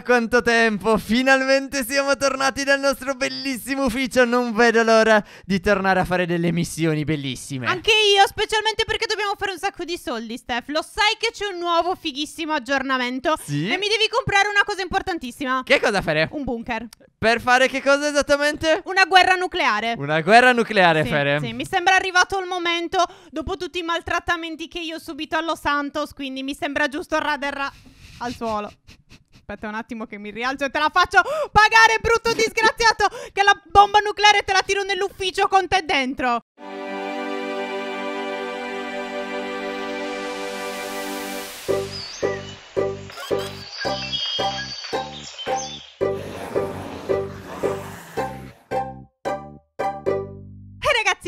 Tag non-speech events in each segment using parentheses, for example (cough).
quanto tempo! Finalmente siamo tornati dal nostro bellissimo ufficio. Non vedo l'ora di tornare a fare delle missioni bellissime. Anche io, specialmente perché dobbiamo fare un sacco di soldi, Steph. Lo sai che c'è un nuovo fighissimo aggiornamento? Sì. E mi devi comprare una cosa importantissima. Che cosa fare? Un bunker. Per fare che cosa esattamente? Una guerra nucleare. Una guerra nucleare, sì, Fere. Sì, mi sembra arrivato il momento, dopo tutti i maltrattamenti che io ho subito allo Santos, quindi mi sembra giusto raderra al suolo. (laughs) aspetta un attimo che mi rialzo e te la faccio pagare, brutto disgraziato, che la bomba nucleare te la tiro nell'ufficio con te dentro.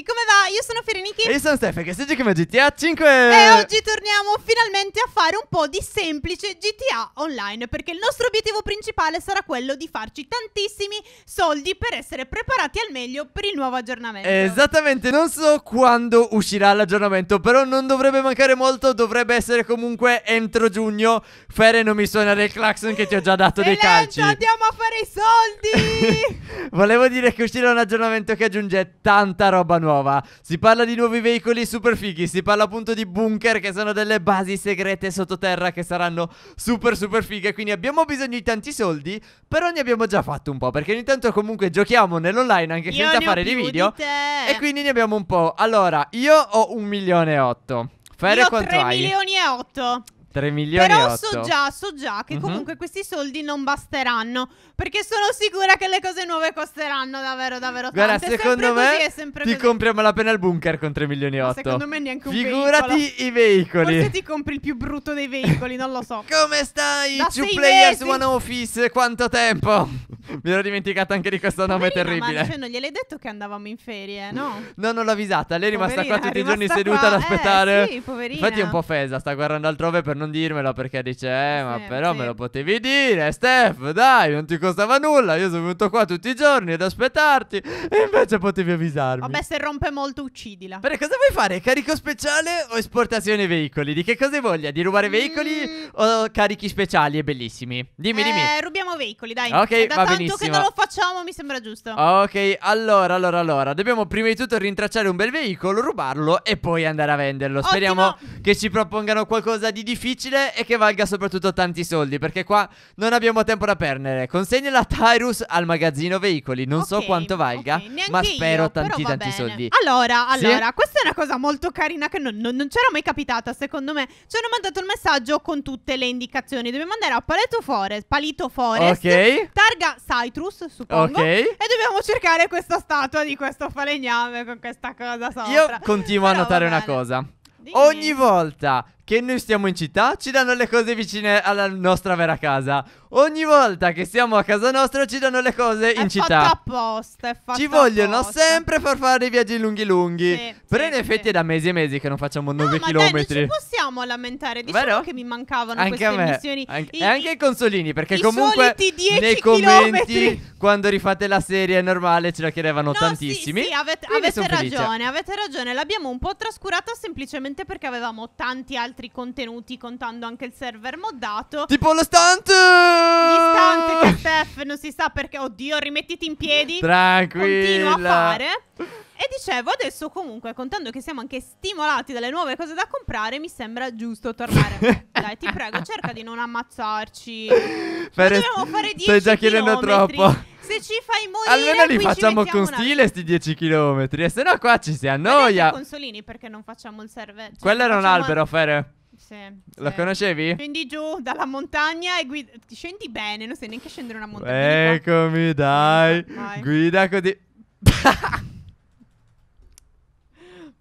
ragazzi, come va? Io sono Fereniki E io sono Stefano, che siete come GTA 5 E oggi torniamo finalmente a fare un po' di semplice GTA online Perché il nostro obiettivo principale sarà quello di farci tantissimi soldi Per essere preparati al meglio per il nuovo aggiornamento Esattamente, non so quando uscirà l'aggiornamento Però non dovrebbe mancare molto, dovrebbe essere comunque entro giugno Fere non mi suonare il clacson che ti ho già dato dei calci andiamo a fare i soldi (laughs) Volevo dire che uscirà un aggiornamento che aggiunge tanta roba nuova nuova. Si parla di nuovi veicoli super fighi, si parla appunto di bunker che sono delle basi segrete sottoterra che saranno super super fighe. Quindi abbiamo bisogno di tanti soldi, però ne abbiamo già fatto un po'. Perché ogni tanto comunque giochiamo nell'online anche io senza fare dei video. Di e quindi ne abbiamo un po'. Allora, io ho un milione e otto. Fere quanto 3 hai? 3 milioni e 8 3 milioni Però so già, so già che uh-huh. comunque questi soldi non basteranno Perché sono sicura che le cose nuove costeranno davvero davvero Guarda, secondo me ti così. compriamo la pena il bunker con 3 milioni e 8 Secondo me neanche un Figurati veicolo. i veicoli Forse ti compri il più brutto dei veicoli, non lo so (laughs) Come stai? Da Two Players mesi. One Office, quanto tempo? Mi ero dimenticata anche di questo nome Poverina, terribile. Ma cioè, non gliel'hai detto che andavamo in ferie, no? No, non l'ho avvisata. Lei è rimasta poverina, qua tutti i giorni qua. seduta ad eh, aspettare. Eh, sì, poverina. Infatti è un po' offesa. sta guardando altrove per non dirmelo perché dice, eh, ma sì, però sì. me lo potevi dire, Steph, dai, non ti costava nulla. Io sono venuto qua tutti i giorni ad aspettarti e invece potevi avvisarmi. Vabbè, se rompe molto, uccidila. Bene, cosa vuoi fare? Carico speciale o esportazione veicoli? Di che cosa hai voglia? Di rubare veicoli mm. o carichi speciali e bellissimi? Dimmi, eh, dimmi. rubiamo veicoli, dai. Ok, va bene. Benissimo. che non lo facciamo mi sembra giusto. Ok, allora, allora, allora. Dobbiamo prima di tutto rintracciare un bel veicolo, rubarlo e poi andare a venderlo. Speriamo Ottimo. che ci propongano qualcosa di difficile e che valga soprattutto tanti soldi. Perché qua non abbiamo tempo da perdere. Consegna la Tyrus al magazzino veicoli. Non okay, so quanto valga, okay. ma spero io, tanti, tanti bene. soldi. Allora, allora, sì? questa è una cosa molto carina che non, non, non c'era mai capitata, secondo me. Ci hanno mandato il messaggio con tutte le indicazioni. Dobbiamo andare a Paleto Forest. Palito Forest. Ok. Targa Citrus, suppongo. Ok. E dobbiamo cercare questa statua di questo falegname con questa cosa sopra. Io continuo Però a notare una cosa. Dimmi. Ogni volta che noi stiamo in città ci danno le cose vicine alla nostra vera casa. Ogni volta che siamo a casa nostra ci danno le cose è in città. Apposta, è fatto ci vogliono apposta. sempre far fare i viaggi lunghi lunghi. Sì, Però sì, in effetti sì. è da mesi e mesi che non facciamo 9 no, chilometri. non ci possiamo lamentare, diciamo Vero? che mi mancavano anche queste missioni. Anche, I, anche i consolini, perché i comunque nei commenti chilometri. quando rifate la serie è normale ce la chiedevano no, tantissimi. Sì, avete, avete ragione, avete ragione, l'abbiamo un po' trascurata semplicemente perché avevamo tanti altri nostri contenuti contando anche il server moddato. Tipo lo stunt! Gli stunt che Steph non si sa perché, oddio, rimettiti in piedi. Tranquillo. Continua a fare. E dicevo, adesso comunque, contando che siamo anche stimolati dalle nuove cose da comprare, mi sembra giusto tornare. (laughs) Dai, ti prego, cerca di non ammazzarci. Fare... Dobbiamo fare 10 Stai già chiedendo troppo se ci fai morire Almeno li facciamo con stile sti 10 km E se no qua ci si annoia i consolini perché non facciamo il servetto cioè Quello era un albero, Fere sì, Lo sì. conoscevi? Scendi giù dalla montagna e guida. Scendi bene, non sai neanche scendere una montagna. Eccomi, dai. Vai. Guida così. (laughs)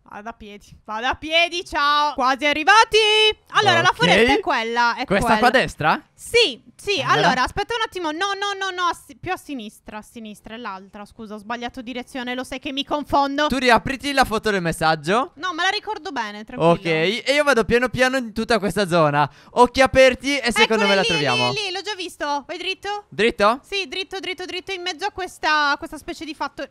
Vado a piedi. Vado a piedi, ciao. Quasi arrivati. Allora, okay. la foresta è quella. È Questa quella. qua a destra? Sì, sì. Allora. allora. aspetta un attimo. No, no, no, no. Si- più a sinistra. A sinistra è l'altra. Scusa, ho sbagliato direzione. Lo sai che mi confondo. Tu riapriti la foto del messaggio. No, me la ricordo bene. Tranquillo. Ok, e io vado piano piano in tutta questa zona. Occhi aperti e secondo Eccole me la lì, troviamo. Lì, lì, l'ho già visto. Vai dritto? Dritto? Sì, dritto, dritto, dritto. In mezzo a questa, questa specie di fatto.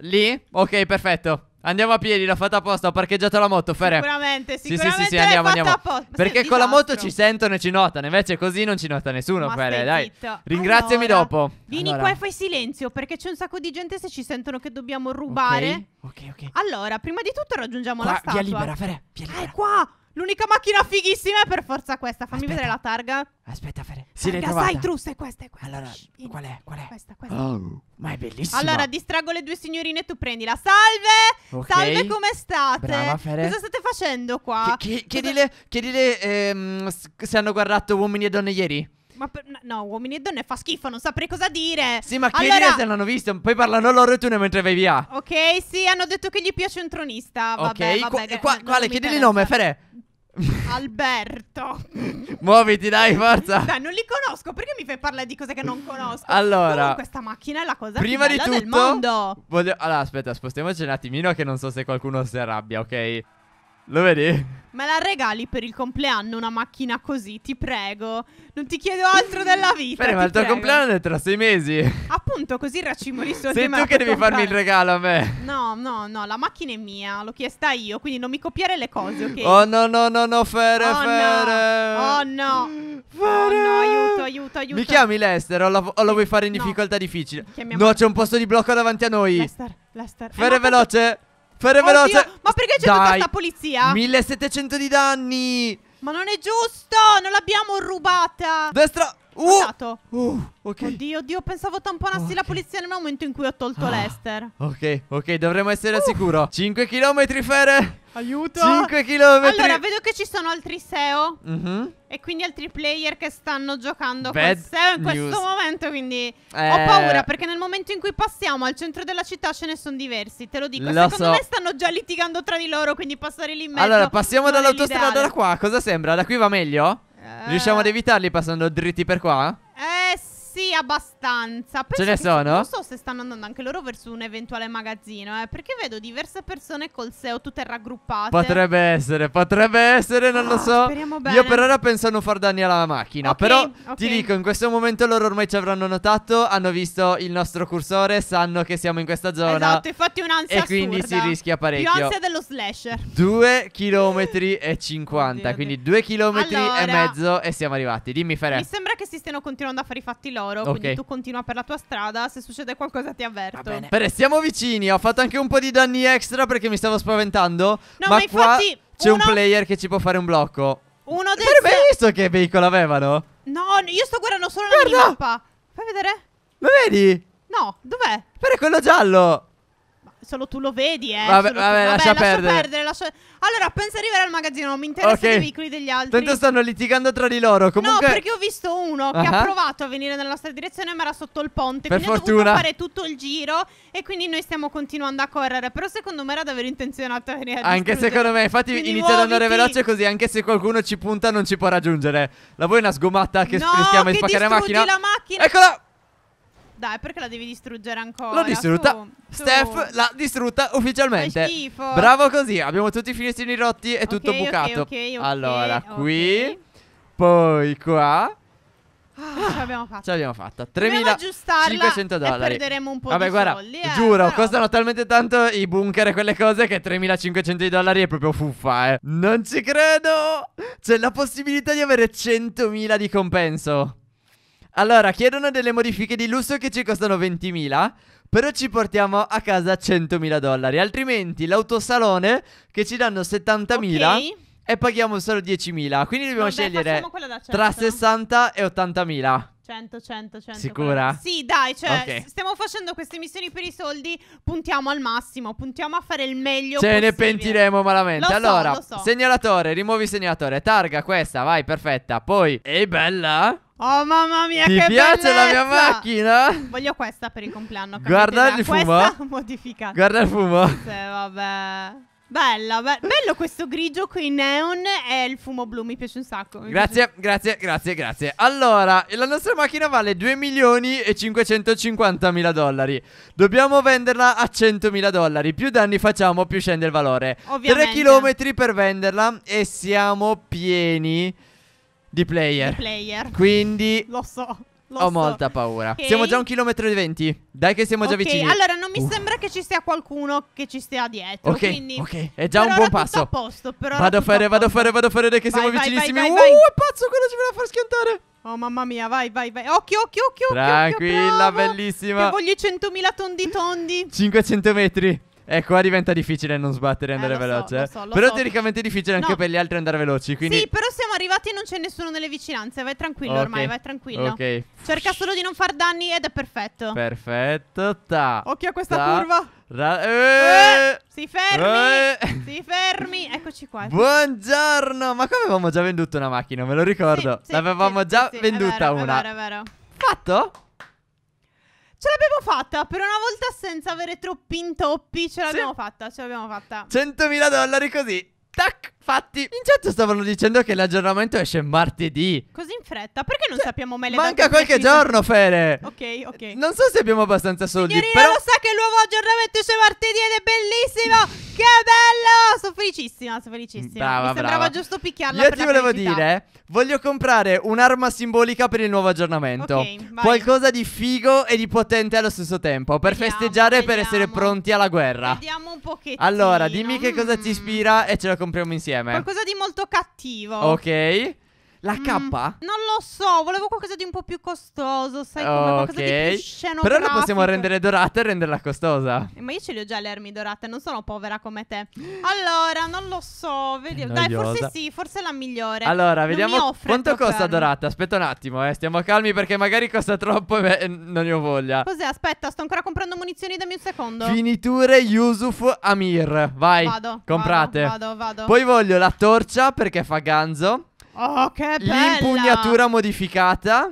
Lì? Ok, perfetto. Andiamo a piedi, l'ha fatta apposta. Ho parcheggiato la moto, Fere. Sicuramente, sicuramente. Sì, sì, sì, andiamo, andiamo. Apposta. Perché con la moto ci sentono e ci notano. Invece così non ci nota nessuno, Ma Fere. Dai. Zitto. Ringraziami allora, dopo. Vieni allora. qua e fai silenzio. Perché c'è un sacco di gente. Se ci sentono che dobbiamo rubare. Ok, ok. okay. Allora, prima di tutto raggiungiamo qua, la statua. Via libera, Fere. Via libera. Ah, è qua. L'unica macchina fighissima è per forza questa. Fammi Aspetta. vedere la targa. Aspetta, Fere. Si targa Citrus è questa, è questa. Allora, Shhh, qual è? Qual è? Questa, questa. Oh, ma è bellissima. Allora, distraggo le due signorine e tu prendila. Salve! Okay. Salve, come state? Brava, Fere. Cosa state facendo qua? Ch ch chiedile, chiedile ehm, se hanno guardato uomini e donne ieri. Ma per, no, uomini e donne fa schifo, non saprei cosa dire. Sì, ma chiedile allora... se l'hanno visto. Poi parlano loro e tu ne mentre vai via. Ok, sì, hanno detto che gli piace un tronista. Vabbè, ok, vabbè, Qu eh, qua, eh, quale? Chiedile il nome, Fere. (laughs) Alberto. Muoviti, dai, forza. Dai, non li conosco. Perché mi fai parlare di cose che non conosco? Allora, Comunque, questa macchina è la cosa prima più bella di tutto, del mondo. Voglio... Allora, aspetta, spostiamoci un attimino. Che non so se qualcuno si arrabbia, ok? Lo vedi? Me la regali per il compleanno una macchina così, ti prego. Non ti chiedo altro della vita. Bene, ma il tuo prego. compleanno è tra sei mesi. Appunto, così racimo di soldi. Sei tu che devi comprare. farmi il regalo a me. No, no, no, la macchina è mia, l'ho chiesta io, quindi non mi copiare le cose, ok? Oh no, no, no, no, fere, oh, fere. No. Oh no. Fere. Oh no, aiuto, aiuto, aiuto. Mi chiami Lester o, la, o lo vuoi fare in no. difficoltà difficile? Chiamiamo no, c'è un posto di blocco davanti a noi. Lester, Lester. Fere eh, veloce. Fare veloce. ma perché c'è tutta sta polizia? 1700 di danni. Ma non è giusto, non l'abbiamo rubata. Destra. Uh, esatto. uh, ok. Oddio, oddio, pensavo tamponassi okay. la polizia nel momento in cui ho tolto ah, Lester. Ok, ok, dovremmo essere uh. sicuro. 5 km, Fere. Aiuto. 5 km. Allora, vedo che ci sono altri SEO. Mm -hmm. E quindi altri player che stanno giocando Bad con SEO in news. questo momento. Quindi eh. ho paura perché nel momento in cui passiamo al centro della città ce ne sono diversi. Te lo dico. Lo Secondo so. me stanno già litigando tra di loro. Quindi passare lì in mezzo. Allora, passiamo dall'autostrada da qua. Cosa sembra? Da qui va meglio? Riusciamo ad eh. evitarli passando dritti per qua? Eh sì, abbastanza. Penso Ce ne sono? Non so se stanno andando anche loro verso un eventuale magazzino, eh, perché vedo diverse persone col SEO tutte raggruppate. Potrebbe essere, potrebbe essere, non ah, lo so. Speriamo bene. Io per ora penso a non far danni alla macchina, okay, però okay. ti dico, in questo momento loro ormai ci avranno notato, hanno visto il nostro cursore, sanno che siamo in questa zona. Esatto, infatti un'ansia E quindi assurda. si rischia parecchio. Più ansia dello slasher. 2 km e 50, (laughs) quindi 2 km allora, e mezzo e siamo arrivati. Dimmi Ferre. Mi sembra che si stiano continuando a fare i fatti loro okay. quindi tu continua per la tua strada, se succede qualcosa ti avverto. Bene, stiamo vicini, ho fatto anche un po' di danni extra perché mi stavo spaventando, no, ma, ma qua c'è uno... un player che ci può fare un blocco. Uno dei Ma hai visto che veicolo avevano? No, io sto guardando solo Guarda! la mappa. Fai vedere. Lo vedi? No, dov'è? Però è quello giallo solo tu lo vedi, eh. Vabbè, vabbè, tu... vabbè lascia, lascia perdere. lascia... Allora, pensa arrivare al magazzino, non mi interessa okay. i veicoli degli altri. Tanto stanno litigando tra di loro, comunque... No, perché ho visto uno che uh-huh. ha provato a venire nella nostra direzione ma era sotto il ponte, per quindi fortuna. ha fare tutto il giro e quindi noi stiamo continuando a correre, però secondo me era davvero intenzionato a venire a Anche secondo me, infatti quindi inizia muoviti. ad andare veloce così, anche se qualcuno ci punta non ci può raggiungere. La vuoi una sgommata che no, rischiamo di spaccare la macchina? la macchina? Eccola! Dai, perché la devi distruggere ancora? L'ho distrutta. Su, Steph su. l'ha distrutta ufficialmente. Che schifo. Bravo così. Abbiamo tutti i finestrini rotti e okay, tutto bucato. Okay, okay, allora, qui. Poi qua. Ah, ce l'abbiamo fatta. Ce l'abbiamo fatta. 3.500 dollari. E perderemo un po' Vabbè, di guarda, soldi. Eh, giuro, però... costano talmente tanto i bunker e quelle cose che 3.500 dollari è proprio fuffa, eh. Non ci credo. C'è la possibilità di avere 100.000 di compenso. Allora, chiedono delle modifiche di lusso che ci costano 20.000, però ci portiamo a casa 100.000 dollari, altrimenti l'autosalone che ci danno 70.000 okay. e paghiamo solo 10.000, quindi dobbiamo Vabbè, scegliere tra 60 e 80.000. 100, 100, 100. Sicura? Quello. Sì, dai, cioè, okay. stiamo facendo queste missioni per i soldi, puntiamo al massimo, puntiamo a fare il meglio Ce possibile. ne pentiremo malamente. Lo allora, so, so. segnalatore, rimuovi il segnalatore, targa questa, vai, perfetta. Poi, ehi bella! Oh mamma mia, Ti che piace bellezza! la mia macchina? Voglio questa per il compleanno. Guarda il fumo. (laughs) modificata. Guarda il fumo. Sì, vabbè. Bella, be- bello questo grigio con i neon e il fumo blu, mi piace un sacco. Grazie, piace. grazie, grazie, grazie. Allora, la nostra macchina vale 2 milioni e 550 mila dollari. Dobbiamo venderla a 100 mila dollari. Più danni facciamo, più scende il valore. Ovviamente. 3 chilometri per venderla e siamo pieni di player. Di player. Quindi... Lo so. Lo Ho so. molta paura. Okay. Siamo già a un chilometro e venti. Dai, che siamo okay. già vicini. Allora, non mi uh. sembra che ci sia qualcuno che ci stia dietro. Ok, quindi... ok. È già per un buon passo. A posto, vado a fare, vado a fare, vado a fare. Dai, che vai, siamo vai, vicinissimi. Vai, uh, vai, uh, è pazzo, quello ci vuole far schiantare. Oh mamma mia, vai, vai, vai. Occhio, occhio, occhio. Tranquilla, occhio, bellissima. Che voglio 100.000 tondi tondi. 500 metri. E ecco, qua diventa difficile non sbattere e andare eh, veloce. Eh. So, so, però so. teoricamente è difficile anche no. per gli altri andare veloci. Quindi... Sì, però siamo arrivati e non c'è nessuno nelle vicinanze. Vai tranquillo okay. ormai, vai tranquillo. Ok. Cerca solo di non far danni ed è perfetto. Perfetto. Ta. Occhio a questa ta. curva. Ra eh. Eh. Si fermi! Eh. Si fermi! Eccoci qua. Buongiorno! Ma come avevamo già venduto una macchina? Me lo ricordo. Sì, sì, L'avevamo sì, già venduta è vero, una. È vero, è vero. Fatto? Ce l'abbiamo fatta per una volta senza avere troppi intoppi. Ce l'abbiamo sì. fatta, ce l'abbiamo fatta. 100.000 dollari così. Tac, fatti. In certo stavano dicendo che l'aggiornamento esce martedì. Così in fretta? Perché non cioè, sappiamo mai le Manca qualche giorno, Fere. Ok, ok. Non so se abbiamo abbastanza soldi. Signorina, però... lo sa che il nuovo aggiornamento esce martedì ed è bellissimo. Che bello! Sono felicissima, sono felicissima. Brava, Mi sembrava brava. giusto picchiarla Io ti volevo dire, voglio comprare un'arma simbolica per il nuovo aggiornamento. Okay, Qualcosa di figo e di potente allo stesso tempo, per vediamo, festeggiare e per essere pronti alla guerra. Vediamo un pochettino. Allora, dimmi che cosa ti ispira e ce la compriamo insieme. Qualcosa di molto cattivo. Ok. La mm. K? Mm, non lo so, volevo qualcosa di un po' più costoso, sai, come okay. qualcosa di più scenografico. Però la possiamo rendere dorata e renderla costosa. Eh, ma io ce li ho già le armi dorate, non sono povera come te. Allora, non lo so, vediamo. Dai, forse sì, forse è la migliore. Allora, non vediamo quanto costa carne. dorata. Aspetta un attimo, eh, stiamo calmi perché magari costa troppo e beh, non ne ho voglia. Cos'è? Aspetta, sto ancora comprando munizioni, dammi un secondo. Finiture Yusuf Amir. Vai. Vado. Comprate. Vado, vado, vado. Poi voglio la torcia perché fa ganzo. Oh, che bella! L'impugnatura modificata.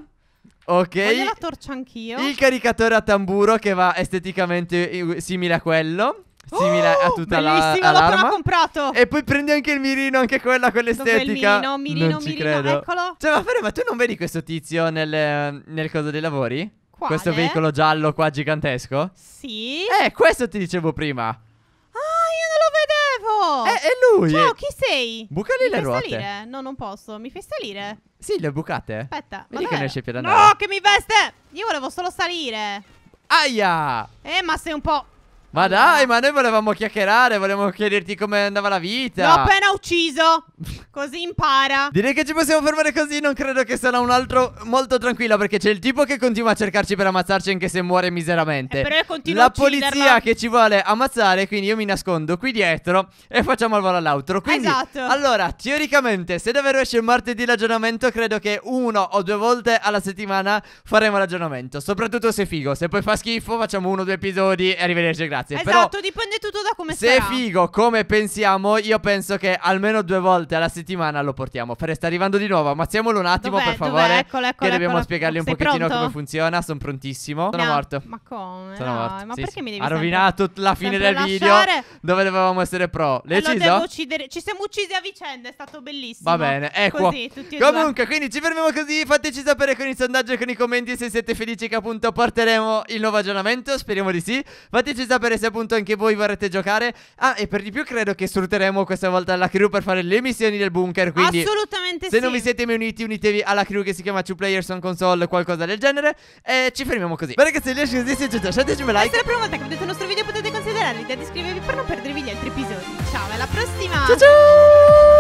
Ok. Voglio la torcia anch'io. Il caricatore a tamburo che va esteticamente eh, simile a quello. Simile oh, a tutta la l'arma. l'ho comprato. E poi prendi anche il mirino, anche quella, quell'estetica. Mirino, mirino, non ci mirino, credo. eccolo. Cioè, ma Fere, ma tu non vedi questo tizio nel, nel coso dei lavori? Quale? Questo veicolo giallo qua gigantesco? Sì. Eh, questo ti dicevo prima. Oh! È, eh, è lui! Ciao, chi sei? Bucali mi le ruote. Salire? No, non posso. Mi fai salire? Sì, le bucate. Aspetta. Vedi che non esce più da No, che mi veste! Io volevo solo salire. Aia! Eh, ma sei un po'... Ma dai, ma noi volevamo chiacchierare, volevamo chiederti come andava la vita. L'ho appena ucciso. così impara. (laughs) Direi che ci possiamo fermare così, non credo che sarà un altro molto tranquillo perché c'è il tipo che continua a cercarci per ammazzarci anche se muore miseramente. Eh, però io continuo la a polizia che ci vuole ammazzare, quindi io mi nascondo qui dietro e facciamo il volo all'altro. Quindi, esatto. Allora, teoricamente, se davvero esce il martedì l'aggiornamento, credo che uno o due volte alla settimana faremo l'aggiornamento. Soprattutto se è figo, se poi fa schifo facciamo uno o due episodi e arrivederci, grazie grazie. Esatto, però, dipende tutto da come se Se è figo come pensiamo, io penso che almeno due volte alla settimana lo portiamo. Fere sta arrivando di nuovo, ammazziamolo un attimo dov'è, per favore. Eccolo, eccolo, che dobbiamo eccolo. spiegargli un Sei pochettino pronto? come funziona. Sono prontissimo. Sono no, morto. Ma come? Sono no, morto. Ma sì, perché sì. mi devi Ha rovinato la fine del video dove dovevamo essere pro. Eh, L'hai ucciso? Uccidere. Ci siamo uccisi a vicenda, è stato bellissimo. Va bene, ecco. Così, Comunque, quindi ci fermiamo così. Fateci sapere con il sondaggio e con i commenti se siete felici che appunto porteremo il nuovo aggiornamento. Speriamo di sì. Fateci sapere vedere se appunto anche voi vorrete giocare. Ah, e per di più credo che sfrutteremo questa volta la crew per fare le missioni del bunker. Quindi, assolutamente se sì. non vi siete mai uniti, unitevi alla crew che si chiama 2 Players on Console, qualcosa del genere. E ci fermiamo così. Beh, ragazzi, riesci così, se lasciateci un like. Se è la prima volta che vedete il nostro video, potete considerare di iscrivervi per non perdervi gli altri episodi. Ciao, alla prossima. Ciao ciao.